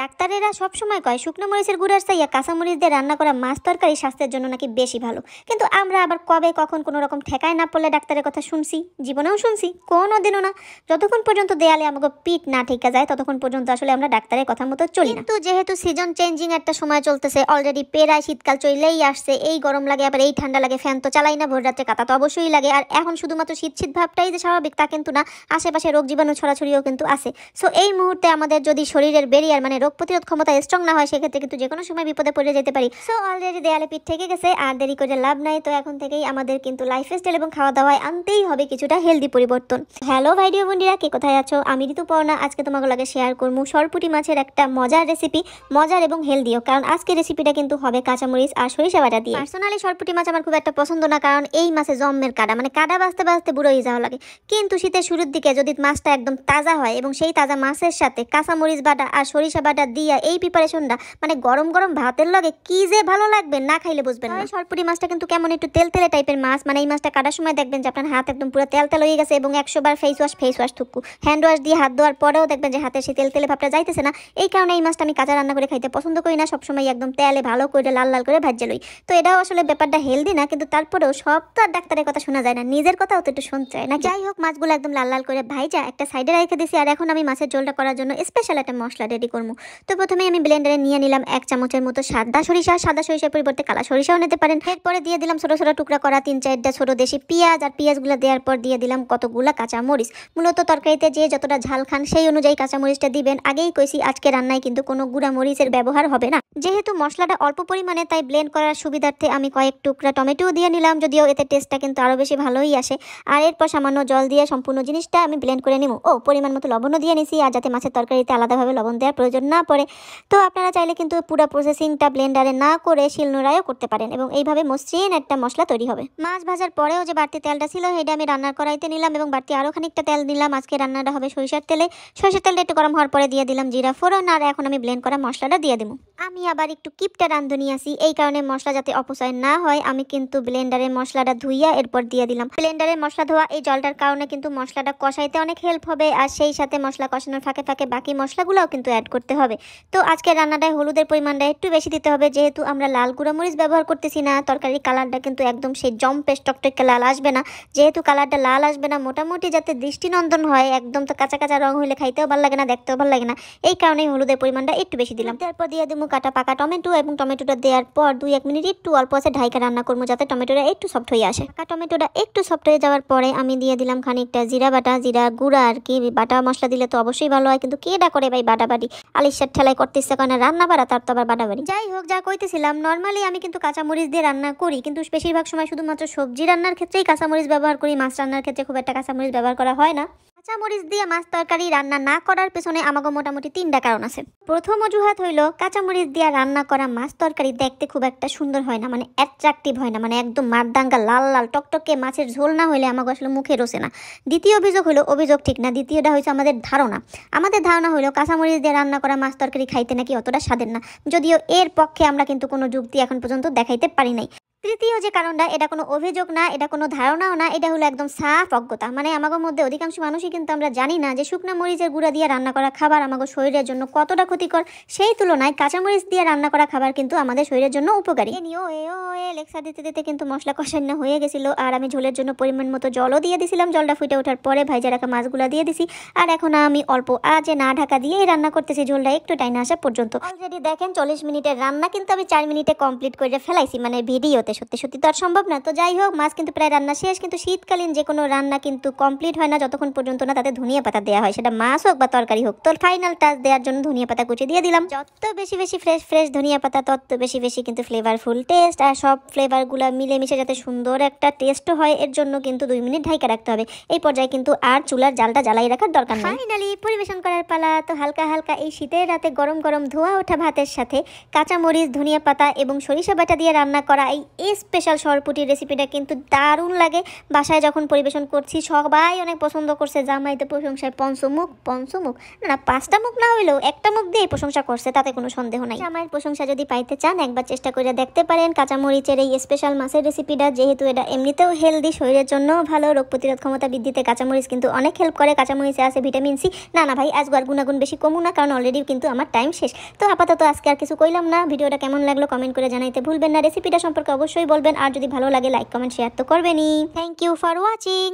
ডাক্তারেরা সবসময় কয় শুকনো মরিচের গুঁড়ার চাইয়া কাঁচামরিচ দিয়ে রান্না করা মাছ তরকারি স্বাস্থ্যের জন্য নাকি বেশি ভালো কিন্তু আমরা আবার কবে কখন কোনো রকম ঠেকায় না পড়লে ডাক্তারের কথা শুনছি জীবনেও শুনছি কোনো দিনও না যতক্ষণ পর্যন্ত দেয়ালে আমাকে পিঠ না ঠেকা যায় ততক্ষণ পর্যন্ত আসলে আমরা ডাক্তারের কথা মতো চলি কিন্তু যেহেতু সিজন চেঞ্জিং একটা সময় চলতেছে অলরেডি পেরায় শীতকাল চলেই আসছে এই গরম লাগে আবার এই ঠান্ডা লাগে ফ্যান তো চালাই না ভোর রাত্রে কাতা তো অবশ্যই লাগে আর এখন শুধুমাত্র শীত শীত ভাবটাই যে স্বাভাবিক তা কিন্তু না আশেপাশে রোগ জীবাণু ছড়াছড়িও কিন্তু আছে সো এই মুহূর্তে আমাদের যদি শরীরের বেরিয়ার মানে রোগ প্রতিরোধ ক্ষমতা স্ট্রং না হয় সেক্ষেত্রে কিন্তু যে কোনো সময় বিপদে পড়ে যেতে পারি সো অলরেডি দেয়ালে পিঠ থেকে গেছে আর দেরি করে লাভ নাই তো এখন থেকেই আমাদের কিন্তু লাইফ স্টাইল এবং খাওয়া দাওয়ায় আনতেই হবে কিছুটা হেলদি পরিবর্তন হ্যালো ভাইডিও বন্ধুরা কে কোথায় আছো আমি ঋতুপর্ণা আজকে তোমাকে লাগে শেয়ার করবো সরপুটি মাছের একটা মজার রেসিপি মজার এবং হেলদিও কারণ আজকে রেসিপিটা কিন্তু হবে কাঁচামরিচ আর সরিষা বাটা দিয়ে পার্সোনালি সরপুটি মাছ আমার খুব একটা পছন্দ না কারণ এই মাছে জম্মের কাটা মানে কাটা বাঁচতে বাঁচতে বুড়ো হয়ে যাওয়া লাগে কিন্তু শীতের শুরুর দিকে যদি মাছটা একদম তাজা হয় এবং সেই তাজা মাছের সাথে কাঁচামরিচ বাটা আর সরিষা মশলাটা দিয়া এই প্রিপারেশনটা মানে গরম গরম ভাতের লগে কি যে ভালো লাগবে না খাইলে বুঝবেন না সরপুরি মাছটা কিন্তু কেমন একটু তেল তেলে টাইপের মাছ মানে এই মাছটা কাটার সময় দেখবেন যে আপনার হাত একদম পুরো তেল তেল হয়ে গেছে এবং একশো বার ফেস ওয়াশ ফেস ওয়াশ থুকু হ্যান্ড ওয়াশ দিয়ে হাত ধোয়ার পরেও দেখবেন যে হাতে সেই তেল তেলে ভাবটা যাইতেছে না এই কারণে এই মাছটা আমি কাঁচা রান্না করে খাইতে পছন্দ করি না সবসময় একদম তেলে ভালো করে লাল লাল করে ভাজ্যে লই তো এটাও আসলে ব্যাপারটা হেলদি না কিন্তু তারপরেও সব তো আর ডাক্তারের কথা শোনা যায় না নিজের কথাও তো একটু শুনতে চায় না যাই হোক মাছগুলো একদম লাল লাল করে ভাইজা একটা সাইডে রেখে দিছি আর এখন আমি মাছের ঝোলটা করার জন্য স্পেশাল একটা মশলা রেডি করবো তো প্রথমে আমি ব্লেন্ডারে নিয়ে নিলাম এক চামচের মতো সাদা সরিষা সাদা সরিষার পরিবর্তে কালা সরিষাও নিতে পারেন এরপরে দিয়ে দিলাম ছোটো ছোটো টুকরা করা তিন চারটা ছোটো দেশি পেঁয়াজ আর পেঁয়াজগুলো দেওয়ার পর দিয়ে দিলাম কতগুলো কাঁচামরিচ মূলত তরকারিতে যে যতটা ঝাল খান সেই অনুযায়ী কাঁচামরিচটা দিবেন আগেই কইছি আজকে রান্নায় কিন্তু কোনো গুঁড়া মরিচের ব্যবহার হবে না যেহেতু মশলাটা অল্প পরিমাণে তাই ব্লেন্ড করার সুবিধার্থে আমি কয়েক টুকরা টমেটো দিয়ে নিলাম যদিও এতে টেস্টটা কিন্তু আরও বেশি ভালোই আসে আর এরপর সামান্য জল দিয়ে সম্পূর্ণ জিনিসটা আমি ব্লেন্ড করে নেব ও পরিমাণ মতো লবণও দিয়ে নিছি আর যাতে মাছের তরকারিতে আলাদাভাবে লবণ দেওয়ার প্রয়োজন না পড়ে তো আপনারা চাইলে কিন্তু পুরো প্রসেসিংটা ব্লেন্ডারে না করে শিলনোড়ায়ও করতে পারেন এবং এইভাবে মসৃণ একটা মশলা তৈরি হবে মাছ ভাজার পরেও যে বাড়তি তেলটা ছিল সেটা আমি রান্নার কড়াইতে নিলাম এবং বাড়তি আরও খানিকটা তেল নিলাম আজকে রান্নাটা হবে সরিষার তেলে সরিষার তেলটা একটু গরম হওয়ার পরে দিয়ে দিলাম জিরা ফোড়ন আর এখন আমি ব্লেন্ড করা মশলাটা দিয়ে দেবো আমি আবার একটু কিপটা নিয়ে আসি এই কারণে মশলা যাতে অপচয় না হয় আমি কিন্তু ব্লেন্ডারে মশলাটা ধুইয়া এরপর দিয়ে দিলাম ব্লেন্ডারে মশলা ধোয়া এই জলটার কারণে কিন্তু মশলাটা কষাইতে অনেক হেল্প হবে আর সেই সাথে মশলা কষানোর ফাঁকে ফাঁকে বাকি মশলাগুলোও কিন্তু অ্যাড করতে হবে তো আজকে রান্নাটায় হলুদের পরিমাণটা একটু বেশি দিতে হবে যেহেতু আমরা লাল গুঁড়া মরিচ ব্যবহার করতেছি না তরকারির কালারটা কিন্তু একদম সেই জম টকটকে লাল আসবে না যেহেতু কালারটা লাল আসবে না মোটামুটি যাতে দৃষ্টিনন্দন হয় একদম তো কাঁচা কাঁচা রং হইলে খাইতেও ভালো লাগে না দেখতেও ভালো লাগে না এই কারণে হলুদের পরিমাণটা একটু বেশি দিলাম তারপর দিয়ে দেবো কাটা পাকা টমেটো এবং টমেটোটা দেওয়ার পর দুই এক মিনিট একটু অল্প আছে ঢাইকা রান্না করবো যাতে টমেটোটা একটু সফট হয়ে আসে পাকা টমেটোটা একটু সফট হয়ে যাওয়ার পরে আমি দিয়ে দিলাম খানিকটা জিরা বাটা জিরা গুঁড়া আর কি বাটা মশলা দিলে তো অবশ্যই ভালো হয় কিন্তু কেডা করে ভাই বাটাবাটি আলিশার ঠেলায় করতে ইচ্ছা করে না রান্না বাড়া তার তো আবার বাটাবাড়ি যাই হোক যা কইতেছিলাম নর্মালি আমি কিন্তু কাঁচামরিচ দিয়ে রান্না করি কিন্তু বেশিরভাগ সময় শুধুমাত্র সবজি রান্নার ক্ষেত্রেই কাঁচামরিচ ব্যবহার করি মাছ রান্নার ক্ষেত্রে খুব একটা কাঁচামরিচ ব্যবহার করা হয় না কাঁচামরিচ দিয়ে মাছ তরকারি রান্না না করার পেছনে আমাকে মোটামুটি তিনটা কারণ আছে প্রথম অজুহাত হইল কাঁচামরিচ দিয়ে রান্না করা মাছ তরকারি দেখতে খুব একটা সুন্দর হয় না মানে অ্যাট্রাকটিভ হয় না মানে একদম মারদাঙ্গা লাল লাল টকটকে মাছের ঝোল না হলে আমাকে আসলে মুখে রোসে না দ্বিতীয় অভিযোগ হলো অভিযোগ ঠিক না দ্বিতীয়টা হয়েছে আমাদের ধারণা আমাদের ধারণা হলো কাঁচামরিচ দিয়ে রান্না করা মাছ তরকারি খাইতে নাকি অতটা স্বাদের না যদিও এর পক্ষে আমরা কিন্তু কোনো যুক্তি এখন পর্যন্ত দেখাইতে পারি নাই তৃতীয় যে কারণটা এটা কোনো অভিযোগ না এটা কোনো ধারণাও না এটা হলো একদম সাফ অজ্ঞতা মানে আমাদের মধ্যে অধিকাংশ মানুষই কিন্তু আমরা জানি না যে শুকনা মরিচের গুঁড়া দিয়ে রান্না করা খাবার আমাদের শরীরের জন্য কতটা ক্ষতিকর সেই তুলনায় কাঁচামরিচ দিয়ে রান্না করা খাবার কিন্তু আমাদের শরীরের জন্য উপকারী লেকসা দিতে দিতে কিন্তু মশলা কষান্ন হয়ে গেছিলো আর আমি ঝোলের জন্য পরিমাণ মতো জলও দিয়ে দিছিলাম জলটা ফুটে ওঠার পরে ভাইজা রাখা মাছগুলো দিয়ে দিছি আর এখন আমি অল্প আজে না ঢাকা দিয়েই রান্না করতেছি ঝোলটা একটু টাইনে আসা পর্যন্ত অলরেডি দেখেন চল্লিশ মিনিটের রান্না কিন্তু আমি চার মিনিটে কমপ্লিট করে ফেলাইছি মানে ভিডিওতে সত্যি সত্যি তো আর সম্ভব না তো যাই হোক মাছ কিন্তু প্রায় রান্না শেষ কিন্তু শীতকালীন যে কোনো রান্না কিন্তু কমপ্লিট হয় না যতক্ষণ পর্যন্ত না তাতে ধনিয়া পাতা দেওয়া হয় সেটা মাছ হোক বা তরকারি হোক তো ফাইনাল টাচ দেওয়ার জন্য ধনিয়া পাতা কুচি দিয়ে দিলাম যত বেশি বেশি ফ্রেশ ফ্রেশ ধনিয়া পাতা তত বেশি বেশি কিন্তু ফ্লেভারফুল টেস্ট আর সব ফ্লেভারগুলো মিলেমিশে যাতে সুন্দর একটা টেস্টও হয় এর জন্য কিন্তু দুই মিনিট ঢাইকা রাখতে হবে এই পর্যায়ে কিন্তু আর চুলার জালটা জ্বালাই রাখার দরকার নেই ফাইনালি পরিবেশন করার পালা তো হালকা হালকা এই শীতের রাতে গরম গরম ধোয়া ওঠা ভাতের সাথে কাঁচামরিচ ধনিয়া পাতা এবং সরিষা বাটা দিয়ে রান্না করা এই এই স্পেশাল সরপুটির রেসিপিটা কিন্তু দারুণ লাগে বাসায় যখন পরিবেশন করছি সবাই অনেক পছন্দ করছে জামাইতে প্রশংসায় পঞ্চমুখ পঞ্চমুখ না পাঁচটা মুখ না হইলেও একটা মুখ দিয়ে প্রশংসা করছে তাতে কোনো সন্দেহ নাই জামাইয়ের প্রশংসা যদি পাইতে চান একবার চেষ্টা করে দেখতে পারেন কাঁচামরিচের এই স্পেশাল মাছের রেসিপিটা যেহেতু এটা এমনিতেও হেলদি শরীরের জন্য ভালো রোগ প্রতিরোধ ক্ষমতা বৃদ্ধিতে কাঁচামরিচ কিন্তু অনেক হেল্প করে কাঁচামরিচে আছে ভিটামিন সি না না ভাই আজ আর গুণাগুণ বেশি কমু না কারণ অলরেডি কিন্তু আমার টাইম শেষ তো আপাতত আজকে আর কিছু কইলাম না ভিডিওটা কেমন লাগলো কমেন্ট করে জানাইতে ভুলবেন না রেসিপিটা সম্পর্কে অবশ্যই অবশ্যই বলবেন আর যদি ভালো লাগে লাইক কমেন্ট শেয়ার তো করবেনই থ্যাংক ইউ ফর ওয়াচিং